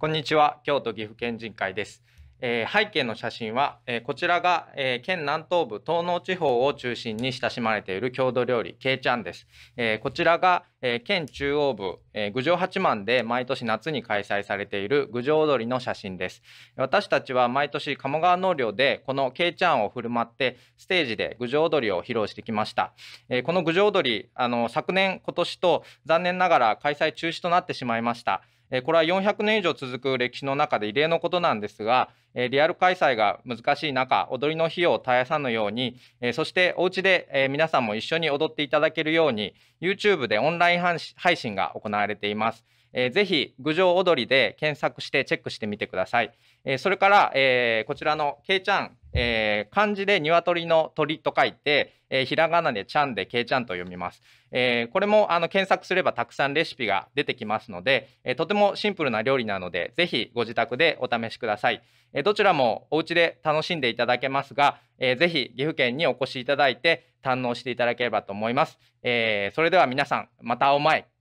こんにちは京都岐阜県人会です、えー、背景の写真は、えー、こちらが、えー、県南東部東濃地方を中心に親しまれている郷土料理けいちゃんです、えこちらが、えー、県中央部、えー、郡上八幡で毎年夏に開催されている郡上踊りの写真です。私たちは毎年鴨川農業でこのけいちゃんを振る舞ってステージで郡上踊りを披露してきました。えー、この郡上踊り、あの、昨年、今年と残念ながら開催中止となってしまいました。これは400年以上続く歴史の中で異例のことなんですが、リアル開催が難しい中、踊りの費用を絶やさぬように、そしてお家で皆さんも一緒に踊っていただけるように、YouTube でオンラインライン配信が行われています。えー、ぜひ、郡上踊りで検索してチェックしてみてください。えー、それから、えー、こちらのけいちゃんえー、漢字で鶏の鳥と書いて、えー、ひらがなでちゃんでけいちゃんと読みます。えー、これもあの検索すればたくさんレシピが出てきますので、えとてもシンプルな料理なので、ぜひご自宅でお試しください。えどちらもお家で楽しんでいただけますが、えー、ぜひ岐阜県にお越しいただいて堪能していただければと思います。えそれでは皆さん、またお会い。